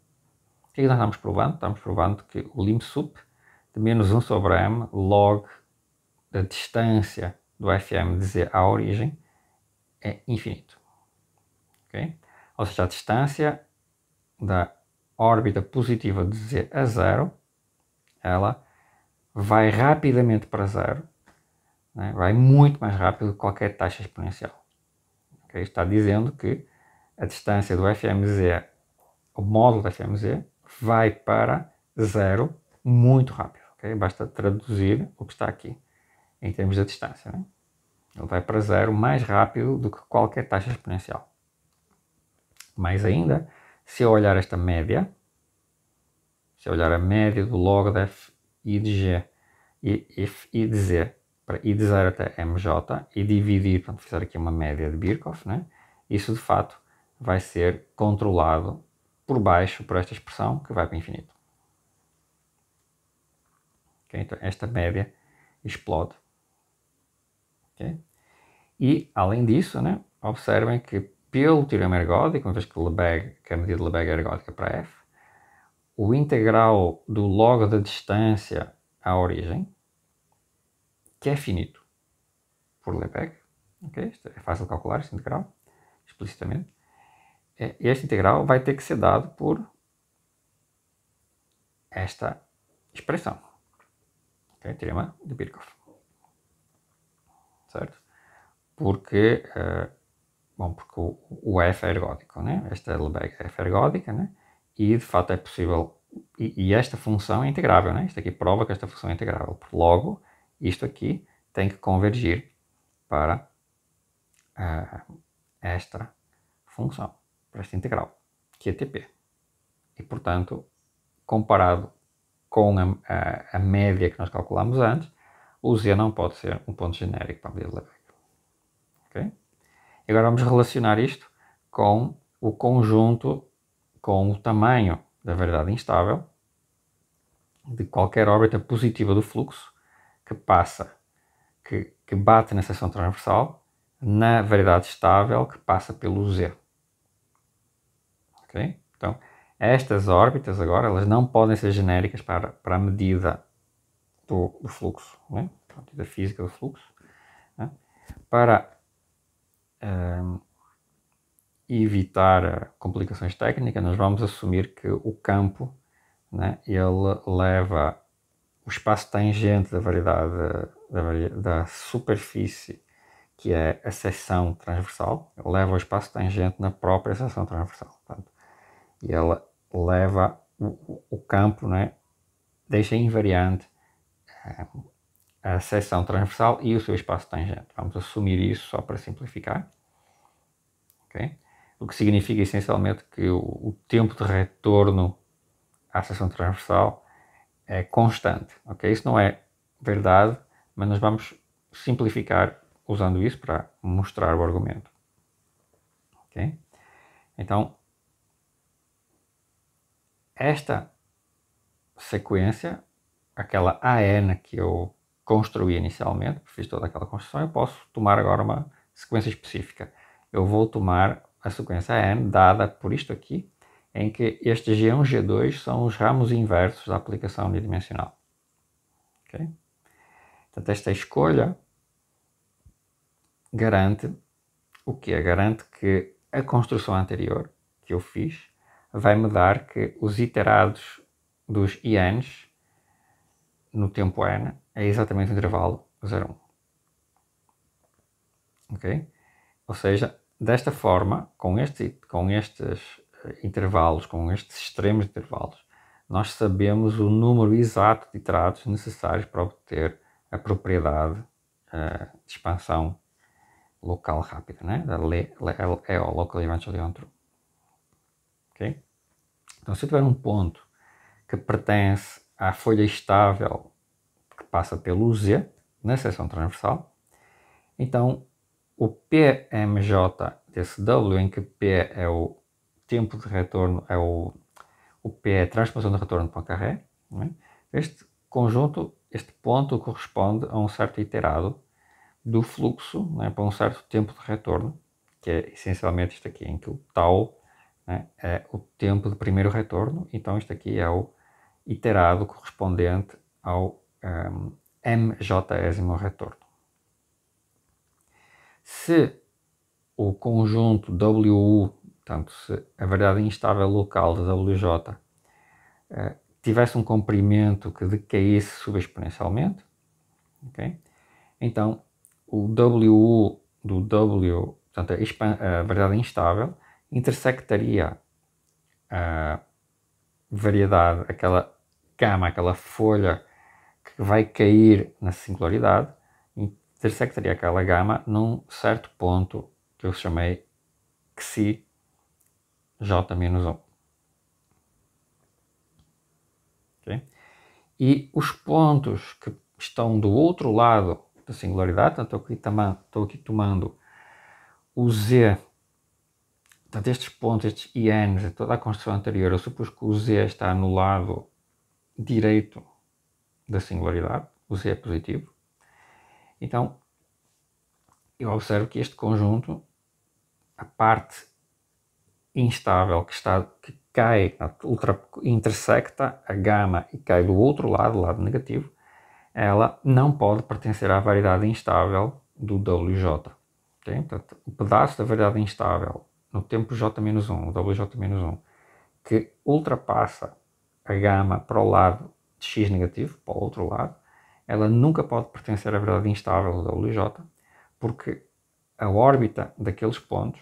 O que é que nós estamos provando? Estamos provando que o lim sup de menos 1 sobre m log da distância do fm de z à origem é infinito. Okay? Ou seja, a distância da órbita positiva de z a zero, ela vai rapidamente para zero, né? vai muito mais rápido que qualquer taxa exponencial. Okay? Está dizendo que a distância do fmz, o módulo do fmz, vai para zero muito rápido. Okay? Basta traduzir o que está aqui em termos de distância. Né? Ele vai para zero mais rápido do que qualquer taxa exponencial. Mais ainda, se eu olhar esta média, se eu olhar a média do log de f e de g e f de z para i de 0 até mj e dividir, portanto, fizer aqui uma média de Birkhoff, né? isso de fato vai ser controlado por baixo por esta expressão que vai para infinito. Okay? Então, esta média explode. Okay? E, além disso, né, observem que pelo teorema ergódico, uma vez que, Lebesgue, que a medida Lebesgue é ergódica para f, o integral do log da distância à origem, que é finito por Lebesgue, okay? é fácil calcular esse integral, explicitamente, é, este integral vai ter que ser dado por esta expressão. Okay? Teorema de Birkhoff. Certo? Porque, uh, bom, porque o, o, F é ergódico, né? Esta Lebesgue é F ergódica, né? E, de fato, é possível... E, e, esta função é integrável, né? Isto aqui prova que esta função é integrável. Logo, isto aqui tem que convergir para uh, esta função esta integral, que é TP. E, portanto, comparado com a, a, a média que nós calculamos antes, o Z não pode ser um ponto genérico para a medida de Lebesgue. Okay? agora vamos relacionar isto com o conjunto, com o tamanho da variedade instável de qualquer órbita positiva do fluxo que passa, que, que bate na seção transversal na variedade estável que passa pelo Z. Okay? Então, estas órbitas agora, elas não podem ser genéricas para, para a medida do, do fluxo, né? a medida física do fluxo. Né? Para um, evitar eh, complicações técnicas, nós vamos assumir que o campo, né, ele leva o espaço tangente da variedade da, da superfície, que é a seção transversal, leva o espaço tangente na própria seção transversal. Portanto, e ele leva o, o campo, né, deixa invariante eh, a seção transversal e o seu espaço tangente. Vamos assumir isso só para simplificar. Okay? O que significa essencialmente que o, o tempo de retorno à seção transversal é constante. Okay? Isso não é verdade, mas nós vamos simplificar usando isso para mostrar o argumento. Okay? Então, esta sequência, aquela AN que eu construí inicialmente, fiz toda aquela construção, eu posso tomar agora uma sequência específica. Eu vou tomar a sequência AN dada por isto aqui, em que este G1 G2 são os ramos inversos da aplicação unidimensional. Okay? Portanto, esta escolha garante o que? Garante que a construção anterior que eu fiz vai-me dar que os iterados dos IANs no tempo n é exatamente o intervalo 0,1. Ok? Ou seja, desta forma, com, este, com estes eh, intervalos, com estes extremos de intervalos, nós sabemos o número exato de iterados necessários para obter a propriedade uh, de expansão local rápida, né? da LEO, Local Eventually On True. Okay? Então, se eu tiver um ponto que pertence à folha estável que passa pelo Z, na seção transversal, então o PMJ desse W, em que P é o tempo de retorno, é o, o P é a transposição de retorno para o carré, é? este conjunto, este ponto corresponde a um certo iterado do fluxo é? para um certo tempo de retorno, que é essencialmente isto aqui, em que o tau né, é o tempo de primeiro retorno. Então, isto aqui é o iterado correspondente ao um, eh, mjésimo retorno. Se o conjunto WU, portanto, se a variedade instável local de WJ eh, tivesse um comprimento que decaísse subexponencialmente, okay? então o WU do W, portanto, a, a variedade instável, intersectaria a variedade, aquela cama, aquela folha que vai cair na singularidade, intersectaria aquela gama num certo ponto que eu chamei xi j-1. Okay? E os pontos que estão do outro lado da singularidade, portanto, estou aqui tomando o z Portanto, estes pontos, estes INs, toda a construção anterior, eu supus que o Z está no lado direito da singularidade, o Z é positivo. Então, eu observo que este conjunto, a parte instável que, está, que cai, ultra, intersecta a gama e cai do outro lado, lado negativo, ela não pode pertencer à variedade instável do WJ. Okay? Portanto, o pedaço da variedade instável no tempo J-1, o WJ-1, que ultrapassa a gama para o lado de x negativo, para o outro lado, ela nunca pode pertencer à verdade instável do WJ, porque a órbita daqueles pontos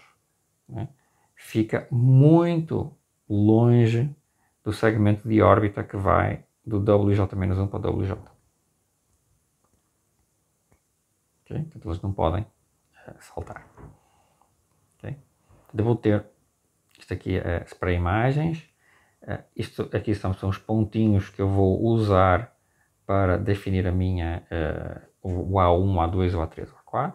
né, fica muito longe do segmento de órbita que vai do WJ-1 para o WJ. Okay? Portanto, eles não podem eh, saltar de ter Isto aqui é spray imagens. Eh, isto aqui são, são os pontinhos que eu vou usar para definir a minha eh, o A1, A2, o A3, o A4.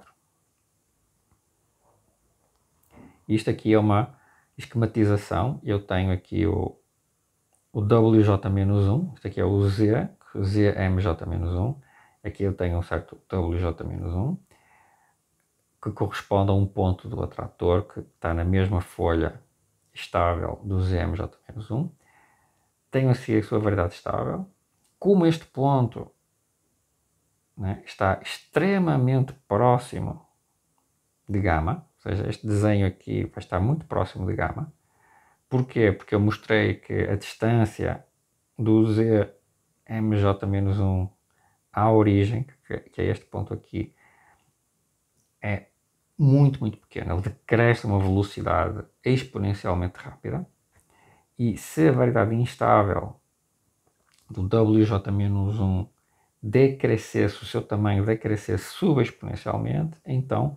Isto aqui é uma esquematização. Eu tenho aqui o, o WJ-1, isto aqui é o Z, ZMJ-1. É aqui eu tenho um certo WJ-1 que corresponde a um ponto do atrator que está na mesma folha estável do zmj menos 1, tem assim a sua variedade estável. Como este ponto né, está extremamente próximo de gama, ou seja, este desenho aqui vai estar muito próximo de gama. Porquê? Porque eu mostrei que a distância do Z 1 à origem, que é este ponto aqui, é muito, muito pequena. Ele decresce a uma velocidade exponencialmente rápida. E se a variedade instável do WJ-1 decrescesse, o seu tamanho decrescesse subexponencialmente, então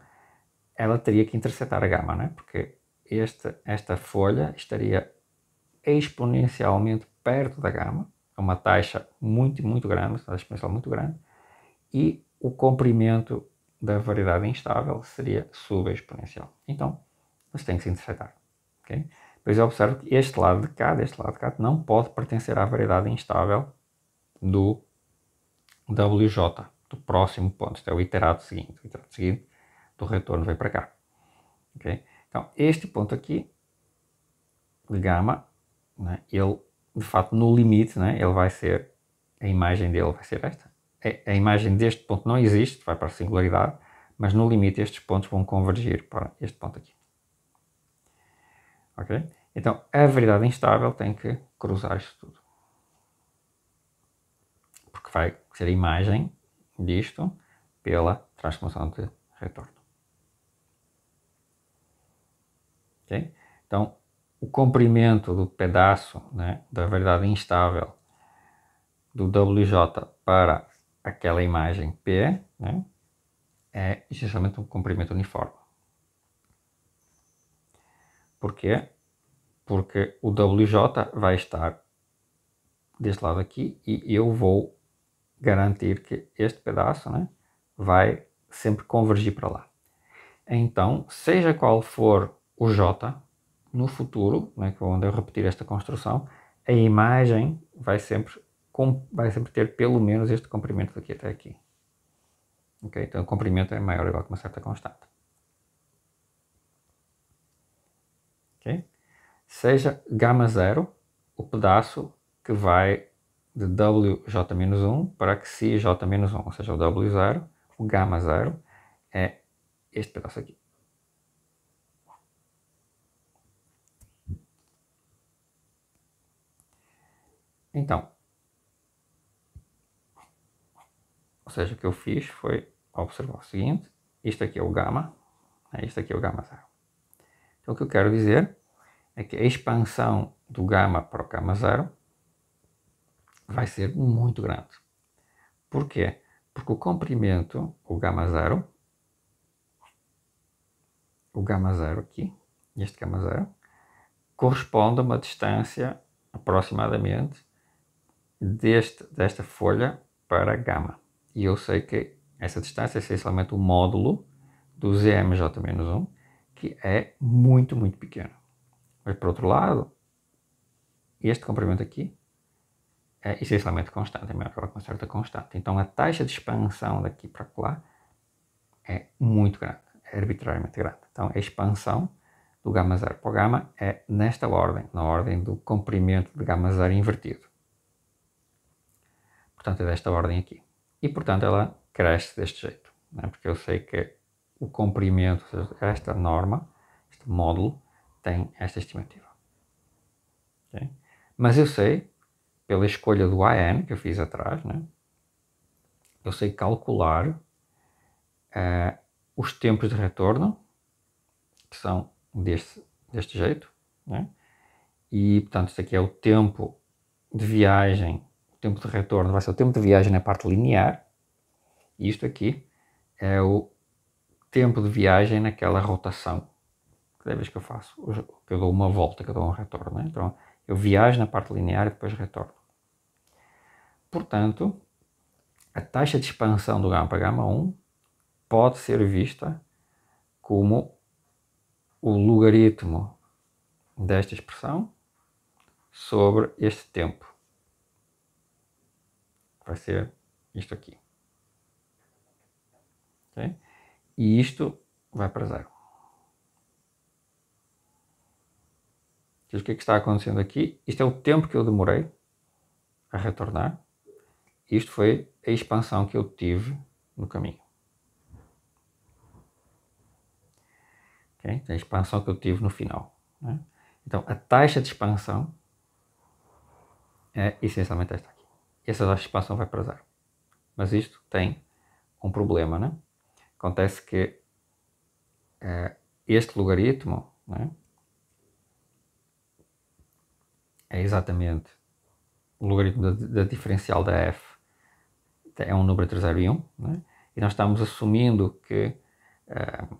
ela teria que interceptar a gama, né? porque esta, esta folha estaria exponencialmente perto da gama, a é uma taxa muito, muito grande, uma taxa exponencial muito grande, e o comprimento da variedade instável seria subexponencial. Então, mas tem que se interceptar. Okay? Depois eu observo que este lado de cá, deste lado de cá, não pode pertencer à variedade instável do WJ, do próximo ponto. Isto é o iterado seguinte. O iterado seguinte do retorno vem para cá. Okay? Então, este ponto aqui, de gama, né, ele, de fato, no limite, né, ele vai ser, a imagem dele vai ser esta a imagem deste ponto não existe, vai para a singularidade, mas no limite estes pontos vão convergir para este ponto aqui. Ok? Então a verdade instável tem que cruzar isto tudo. Porque vai ser a imagem disto pela transformação de retorno. ok Então, o comprimento do pedaço né, da verdade instável do WJ para aquela imagem P né, é essencialmente um comprimento uniforme. Porquê? Porque o WJ vai estar deste lado aqui e eu vou garantir que este pedaço né, vai sempre convergir para lá. Então, seja qual for o J, no futuro, né, onde eu repetir esta construção, a imagem vai sempre vai sempre ter pelo menos este comprimento daqui até aqui. Okay? Então o comprimento é maior ou igual a uma certa constante. Okay? Seja gama zero o pedaço que vai de WJ-1 para que se J-1, ou seja, o W0, o gama zero é este pedaço aqui. Então, Ou seja, o que eu fiz foi observar o seguinte, isto aqui é o gama, né, isto aqui é o gama zero. Então o que eu quero dizer é que a expansão do gama para o gama zero vai ser muito grande. Porquê? Porque o comprimento, o gama zero, o gama zero aqui, este gama zero, corresponde a uma distância aproximadamente deste, desta folha para gama e eu sei que essa distância é essencialmente o módulo do ZMJ-1, que é muito, muito pequeno. Mas, por outro lado, este comprimento aqui é essencialmente constante, é maior que uma certa constante. Então, a taxa de expansão daqui para lá é muito grande, é arbitrariamente grande. Então, a expansão do gama zero para o gama é nesta ordem, na ordem do comprimento de gama zero invertido. Portanto, é desta ordem aqui e portanto ela cresce deste jeito, né? porque eu sei que o comprimento, ou seja, esta norma, este módulo, tem esta estimativa. Okay? Mas eu sei, pela escolha do AN que eu fiz atrás, né? eu sei calcular uh, os tempos de retorno, que são deste, deste jeito, né? e portanto, isso aqui é o tempo de viagem tempo de retorno vai ser o tempo de viagem na parte linear, e isto aqui é o tempo de viagem naquela rotação. Cada vez que eu faço, que eu dou uma volta, que eu dou um retorno. Né? Então, eu viajo na parte linear e depois retorno. Portanto, a taxa de expansão do gama gama 1 pode ser vista como o logaritmo desta expressão sobre este tempo vai ser isto aqui. Okay? E isto vai para zero. Então, o que, é que está acontecendo aqui? Isto é o tempo que eu demorei a retornar. Isto foi a expansão que eu tive no caminho. Okay? Então, a expansão que eu tive no final. Né? Então, a taxa de expansão é essencialmente esta essa expansão vai para zero. Mas isto tem um problema, né? Acontece que uh, este logaritmo né, é exatamente o logaritmo da, da, diferencial da f, é um número entre 0 e 1, né? e nós estamos assumindo que uh,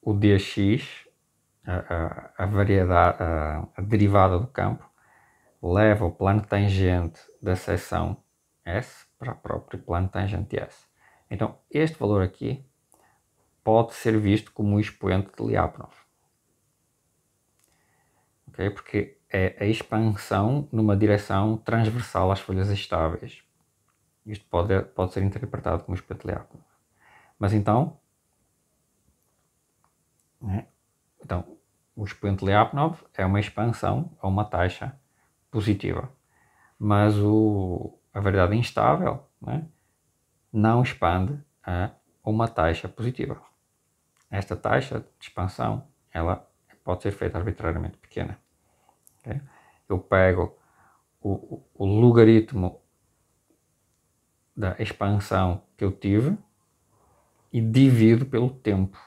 o dx, a, a, a variedade, a, a derivada do campo, leva o plano tangente da seção S para o próprio plano tangente S. Então, este valor aqui pode ser visto como o expoente de Lyapunov. Okay? Porque é a expansão numa direção transversal às folhas estáveis. Isto pode, pode ser interpretado como expoente de Lyapunov. Mas então, né? então, o expoente de Lyapunov é uma expansão a uma taxa positiva. Mas o, a verdade instável né, não expande a uma taxa positiva. Esta taxa de expansão ela pode ser feita arbitrariamente pequena. Okay? Eu pego o, o logaritmo da expansão que eu tive e divido pelo tempo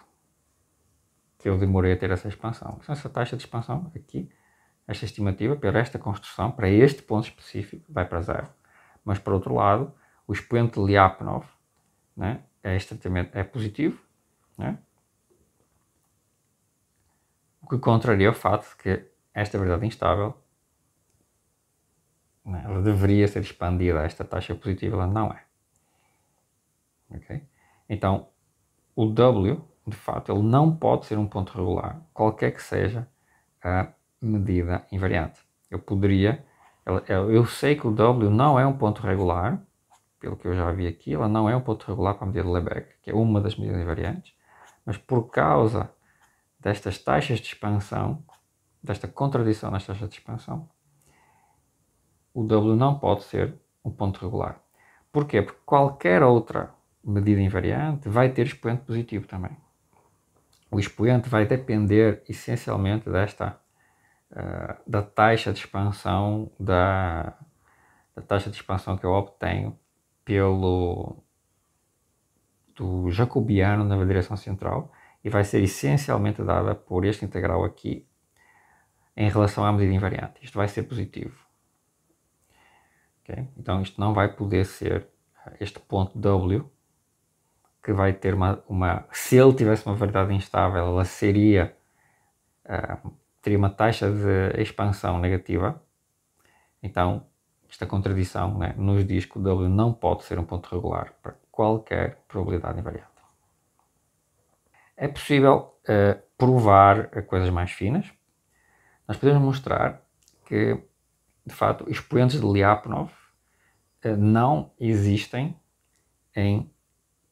que eu demorei a ter essa expansão. Então, essa taxa de expansão aqui esta estimativa para esta construção, para este ponto específico, vai para zero. Mas, por outro lado, o expoente Lyapunov né, é é positivo, né, o que contraria o fato de que esta verdade é instável né, ela deveria ser expandida a esta taxa positiva, ela não é. Okay? Então, o W, de fato, ele não pode ser um ponto regular, qualquer que seja a uh, medida invariante. Eu poderia, eu sei que o W não é um ponto regular, pelo que eu já vi aqui, ela não é um ponto regular para a medida de Lebesgue, que é uma das medidas invariantes, mas por causa destas taxas de expansão, desta contradição nas taxas de expansão, o W não pode ser um ponto regular. Porquê? Porque qualquer outra medida invariante vai ter expoente positivo também. O expoente vai depender essencialmente desta eh, da taxa de expansão da, da taxa de expansão que eu obtenho pelo do jacobiano na direção central e vai ser essencialmente dada por este integral aqui em relação à medida invariante. Isto vai ser positivo. Okay? Então isto não vai poder ser eh, este ponto W que vai ter uma, uma se ele tivesse uma variedade instável, ela seria uh, teria uma taxa de expansão negativa. Então, esta contradição né, nos diz que o W não pode ser um ponto regular para qualquer probabilidade invariável. É possível uh, provar coisas mais finas. Nós podemos mostrar que, de fato, expoentes de Lyapunov uh, não existem em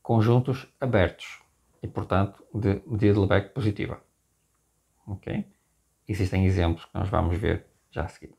conjuntos abertos e, portanto, de medida de Lebesgue positiva. ok? Existem exemplos que nós vamos ver já a seguir.